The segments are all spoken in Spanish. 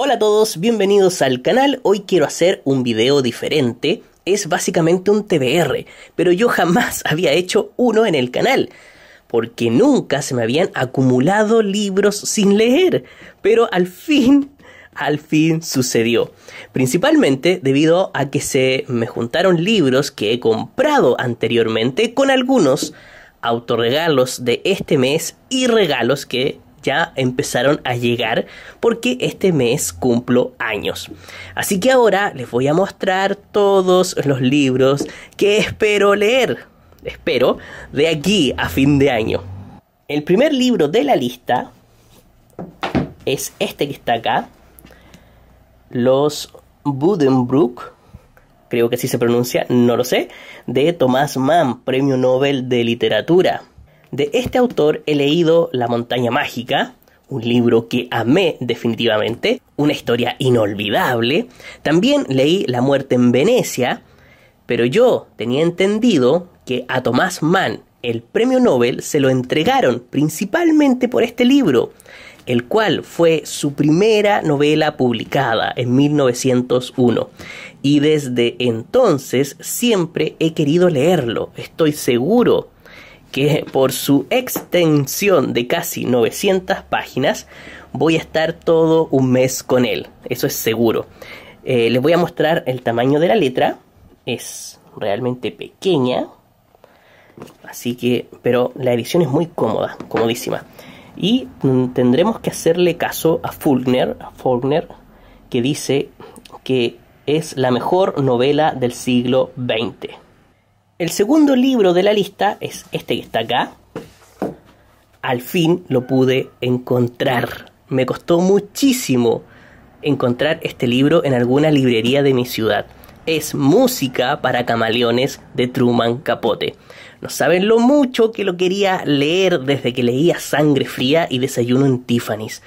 Hola a todos, bienvenidos al canal. Hoy quiero hacer un video diferente. Es básicamente un TBR, pero yo jamás había hecho uno en el canal, porque nunca se me habían acumulado libros sin leer. Pero al fin, al fin sucedió. Principalmente debido a que se me juntaron libros que he comprado anteriormente con algunos autorregalos de este mes y regalos que ya empezaron a llegar porque este mes cumplo años. Así que ahora les voy a mostrar todos los libros que espero leer, espero, de aquí a fin de año. El primer libro de la lista es este que está acá, Los Buddenbrook, creo que así se pronuncia, no lo sé, de Thomas Mann, Premio Nobel de Literatura. De este autor he leído La montaña mágica, un libro que amé definitivamente, una historia inolvidable. También leí La muerte en Venecia, pero yo tenía entendido que a Tomás Mann el premio Nobel se lo entregaron principalmente por este libro, el cual fue su primera novela publicada en 1901. Y desde entonces siempre he querido leerlo, estoy seguro que por su extensión de casi 900 páginas, voy a estar todo un mes con él, eso es seguro. Eh, les voy a mostrar el tamaño de la letra, es realmente pequeña, así que, pero la edición es muy cómoda, comodísima. Y mm, tendremos que hacerle caso a Faulkner, a Faulkner que dice que es la mejor novela del siglo XX. El segundo libro de la lista es este que está acá. Al fin lo pude encontrar. Me costó muchísimo encontrar este libro en alguna librería de mi ciudad. Es Música para Camaleones de Truman Capote. No saben lo mucho que lo quería leer desde que leía Sangre Fría y Desayuno en Tiffany's.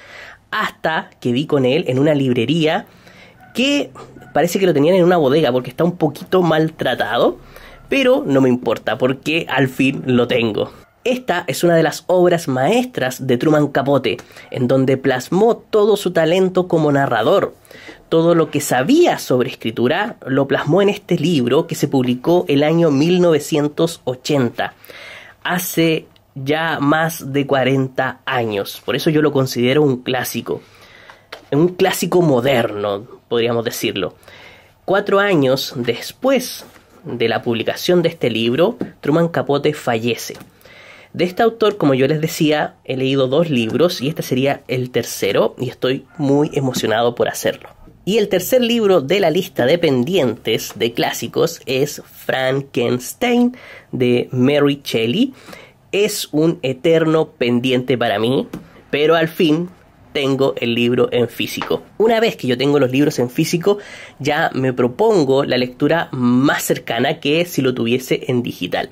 Hasta que vi con él en una librería que parece que lo tenían en una bodega porque está un poquito maltratado pero no me importa porque al fin lo tengo. Esta es una de las obras maestras de Truman Capote, en donde plasmó todo su talento como narrador. Todo lo que sabía sobre escritura lo plasmó en este libro que se publicó el año 1980, hace ya más de 40 años. Por eso yo lo considero un clásico, un clásico moderno, podríamos decirlo. Cuatro años después de la publicación de este libro, Truman Capote fallece. De este autor, como yo les decía, he leído dos libros y este sería el tercero y estoy muy emocionado por hacerlo. Y el tercer libro de la lista de pendientes de clásicos es Frankenstein de Mary Shelley. Es un eterno pendiente para mí, pero al fin tengo el libro en físico. Una vez que yo tengo los libros en físico, ya me propongo la lectura más cercana que si lo tuviese en digital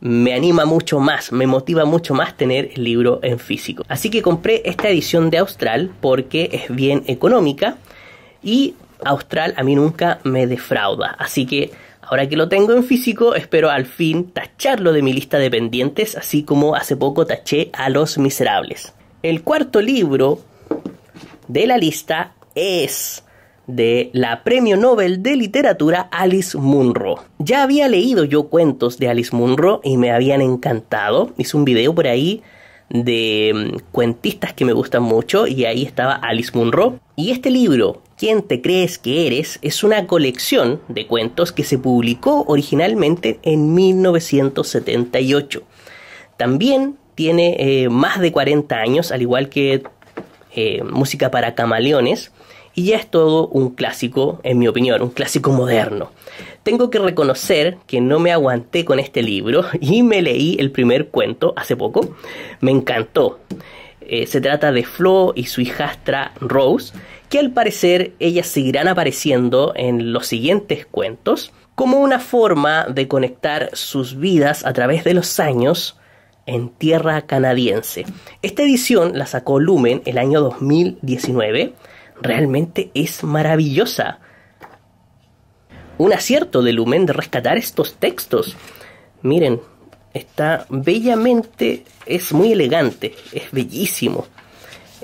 me anima mucho más, me motiva mucho más tener el libro en físico. Así que compré esta edición de Austral porque es bien económica y Austral a mí nunca me defrauda. Así que ahora que lo tengo en físico, espero al fin tacharlo de mi lista de pendientes, así como hace poco taché a Los Miserables. El cuarto libro de la lista es de la Premio Nobel de Literatura Alice Munro. Ya había leído yo cuentos de Alice Munro y me habían encantado. Hice un video por ahí de mm, cuentistas que me gustan mucho y ahí estaba Alice Munro. Y este libro, ¿Quién te crees que eres? es una colección de cuentos que se publicó originalmente en 1978. También tiene eh, más de 40 años, al igual que eh, música para camaleones, y ya es todo un clásico, en mi opinión, un clásico moderno. Tengo que reconocer que no me aguanté con este libro y me leí el primer cuento hace poco. Me encantó. Eh, se trata de Flo y su hijastra Rose, que al parecer ellas seguirán apareciendo en los siguientes cuentos como una forma de conectar sus vidas a través de los años en tierra canadiense. Esta edición la sacó Lumen el año 2019. Realmente es maravillosa. Un acierto de Lumen de rescatar estos textos. Miren, está bellamente, es muy elegante, es bellísimo,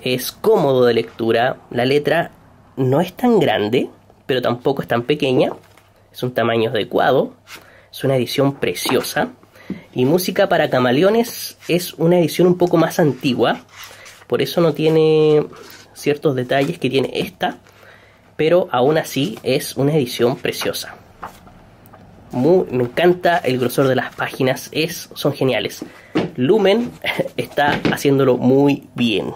es cómodo de lectura, la letra no es tan grande, pero tampoco es tan pequeña, es un tamaño adecuado, es una edición preciosa. Y Música para Camaleones es una edición un poco más antigua, por eso no tiene ciertos detalles que tiene esta, pero aún así es una edición preciosa. me encanta el grosor de las páginas, es, son geniales. Lumen está haciéndolo muy bien.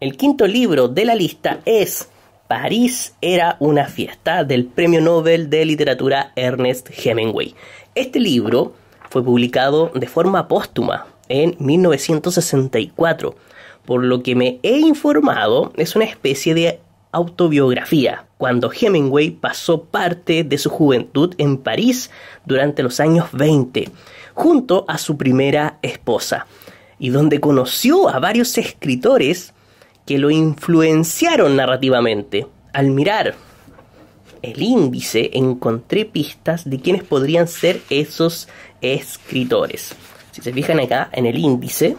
El quinto libro de la lista es París era una fiesta del Premio Nobel de Literatura Ernest Hemingway. Este libro fue publicado de forma póstuma en 1964, por lo que me he informado es una especie de autobiografía, cuando Hemingway pasó parte de su juventud en París durante los años 20, junto a su primera esposa, y donde conoció a varios escritores que lo influenciaron narrativamente. Al mirar el índice encontré pistas de quiénes podrían ser esos escritores. Si se fijan acá en el índice,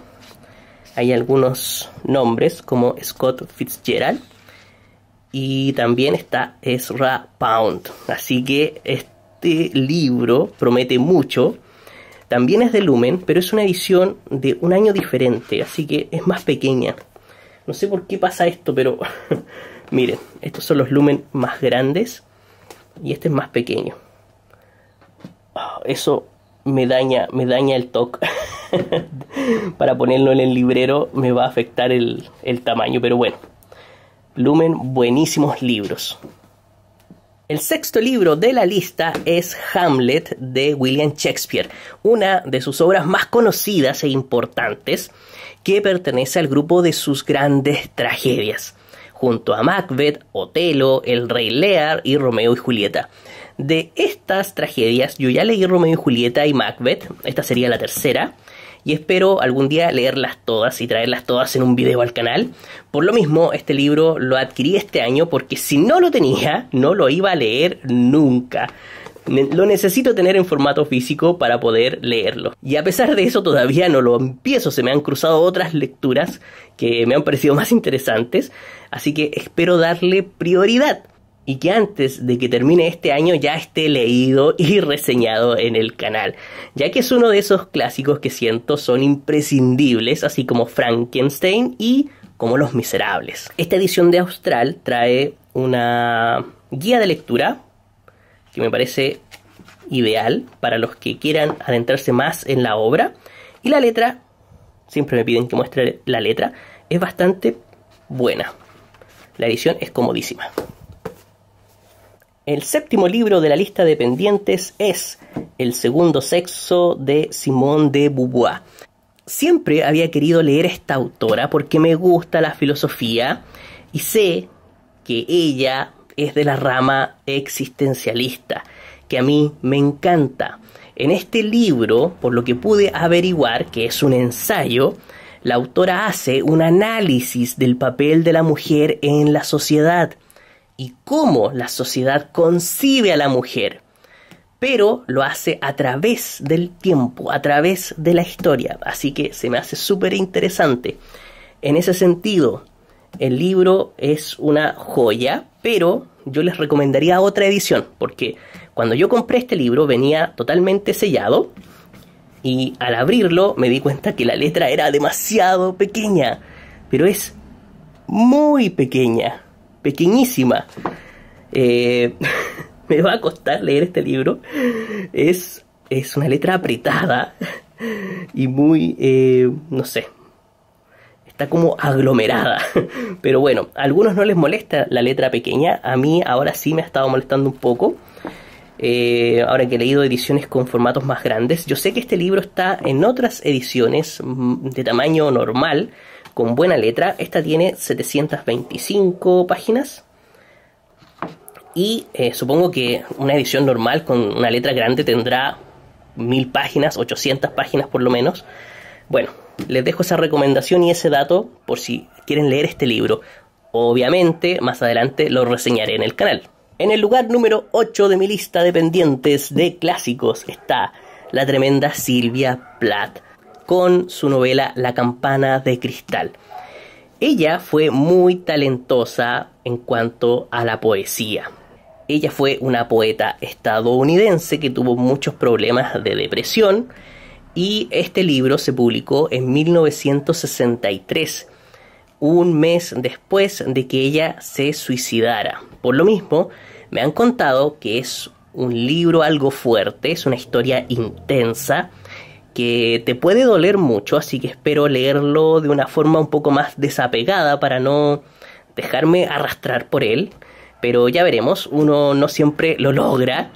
hay algunos nombres como Scott Fitzgerald y también está Ezra Pound. Así que este libro promete mucho. También es de Lumen, pero es una edición de un año diferente, así que es más pequeña. No sé por qué pasa esto, pero miren, estos son los lumen más grandes y este es más pequeño. Ah, eso me daña, me daña el toque. Para ponerlo en el librero me va a afectar el tamaño, pero bueno. Lumen, buenísimos libros. El sexto libro de la lista es Hamlet de William Shakespeare, una de sus obras más conocidas e importantes, que pertenece al grupo de sus grandes tragedias, junto a Macbeth, Otelo, El Rey Lear y Romeo y Julieta. De estas tragedias, yo ya leí Romeo y Julieta y Macbeth, esta sería la tercera, y espero algún día leerlas todas y traerlas todas en un video al canal. Por lo mismo, este libro lo adquirí este año porque si no lo tenía, no lo iba a leer nunca. Lo necesito tener en formato físico para poder leerlo. Y a pesar de eso todavía no lo empiezo, se me han cruzado otras lecturas que me han parecido más interesantes, así que espero darle prioridad y que antes de que termine este año ya esté leído y reseñado en el canal, ya que es uno de esos clásicos que siento son imprescindibles, así como Frankenstein y como Los Miserables. Esta edición de Austral trae una guía de lectura que me parece ideal para los que quieran adentrarse más en la obra y la letra, siempre me piden que muestre la letra, es bastante buena. La edición es comodísima. El séptimo libro de la lista de pendientes es El segundo sexo de Simone de Beauvoir. Siempre había querido leer esta autora porque me gusta la filosofía y sé que ella es de la rama existencialista, que a mí me encanta. En este libro, por lo que pude averiguar, que es un ensayo, la autora hace un análisis del papel de la mujer en la sociedad y cómo la sociedad concibe a la mujer, pero lo hace a través del tiempo, a través de la historia. Así que se me hace súper interesante. En ese sentido, el libro es una joya, pero yo les recomendaría otra edición, porque cuando yo compré este libro venía totalmente sellado y al abrirlo me di cuenta que la letra era demasiado pequeña, pero es muy pequeña pequeñísima. Eh, me va a costar leer este libro. Es, es una letra apretada y muy, eh, no sé, está como aglomerada. Pero bueno, a algunos no les molesta la letra pequeña, a mí ahora sí me ha estado molestando un poco. Eh, ahora que he leído ediciones con formatos más grandes, yo sé que este libro está en otras ediciones mm, de tamaño normal, con buena letra. Esta tiene 725 páginas. Y eh, supongo que una edición normal con una letra grande tendrá 1000 páginas, 800 páginas por lo menos. Bueno, les dejo esa recomendación y ese dato por si quieren leer este libro. Obviamente, más adelante lo reseñaré en el canal. En el lugar número 8 de mi lista de pendientes de clásicos está la tremenda Silvia Plath con su novela La campana de cristal. Ella fue muy talentosa en cuanto a la poesía. Ella fue una poeta estadounidense que tuvo muchos problemas de depresión y este libro se publicó en 1963, un mes después de que ella se suicidara. Por lo mismo, me han contado que es un libro algo fuerte, es una historia intensa, que te puede doler mucho, así que espero leerlo de una forma un poco más desapegada para no dejarme arrastrar por él, pero ya veremos, uno no siempre lo logra.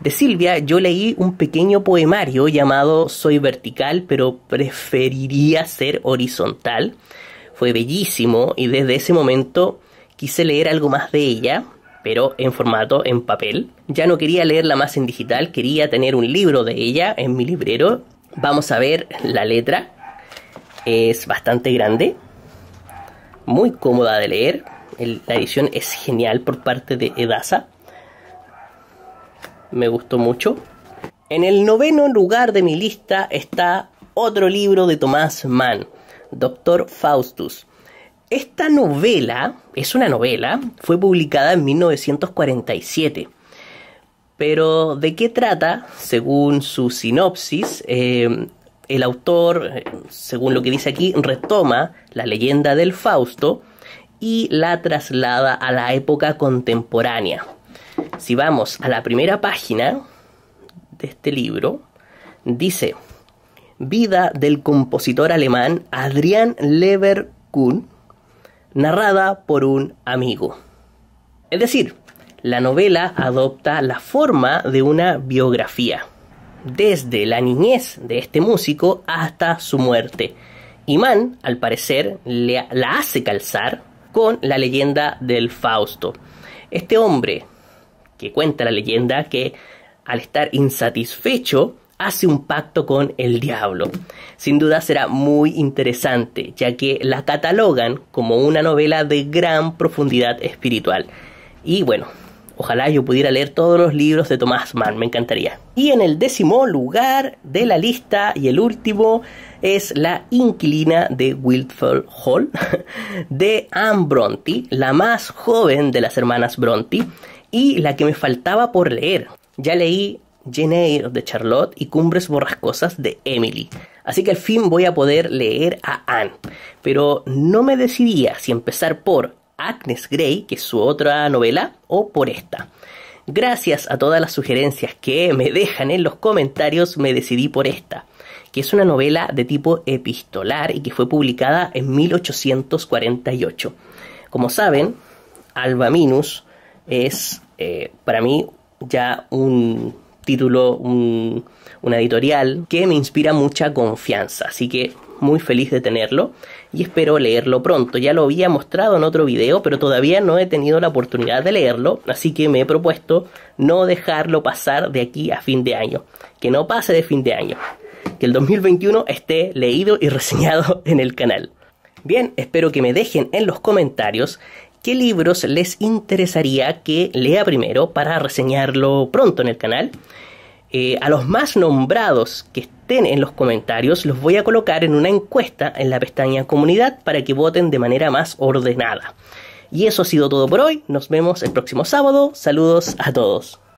De Silvia yo leí un pequeño poemario llamado Soy vertical, pero preferiría ser horizontal. Fue bellísimo y desde ese momento quise leer algo más de ella, pero en formato en papel. Ya no quería leerla más en digital, quería tener un libro de ella en mi librero Vamos a ver la letra. Es bastante grande. Muy cómoda de leer. la edición es genial por parte de Edasa. Me gustó mucho. En el noveno lugar de mi lista está otro libro de Thomas Mann, Doctor Faustus. Esta novela, es una novela, fue publicada en 1947. Pero, ¿de qué trata? Según su sinopsis, eh, el autor, según lo que dice aquí, retoma la leyenda del Fausto y la traslada a la época contemporánea. Si vamos a la primera página de este libro, dice, Vida del compositor alemán Adrian Leverkun, narrada por un amigo. Es decir, la novela adopta la forma de una biografía, desde la niñez de este músico hasta su muerte. Imán, al parecer, la hace calzar con la leyenda del Fausto. Este hombre, que cuenta la leyenda, que al estar insatisfecho, hace un pacto con el diablo. Sin duda será muy interesante, ya que la catalogan como una novela de gran profundidad espiritual. Y bueno, Ojalá yo pudiera leer todos los libros de Thomas Mann, me encantaría. Y en el décimo lugar de la lista y el último es La inquilina de Wildfell Hall de Anne Bronte, la más joven de las hermanas Bronte y la que me faltaba por leer. Ya leí Jane Eyre de Charlotte y Cumbres Borrascosas de Emily. Así que al fin voy a poder leer a Anne. Pero no me decidía si empezar por Agnes Grey, que es su otra novela, o por esta. Gracias a todas las sugerencias que me dejan en los comentarios, me decidí por esta, que es una novela de tipo epistolar y que fue publicada en 1848. Como saben, Alba Minus es eh, para mí ya un título, un, una editorial que me inspira mucha confianza, así que muy feliz de tenerlo y espero leerlo pronto. Ya lo había mostrado en otro video, pero todavía no he tenido la oportunidad de leerlo, así que me he propuesto no dejarlo pasar de aquí a fin de año, que no pase de fin de año, que el 2021 esté leído y reseñado en el canal. Bien, espero que me dejen en los comentarios qué libros les interesaría que lea primero para reseñarlo pronto en el canal eh, a los más nombrados que estén en los comentarios los voy a colocar en una encuesta en la pestaña comunidad para que voten de manera más ordenada. Y eso ha sido todo por hoy, nos vemos el próximo sábado, saludos a todos.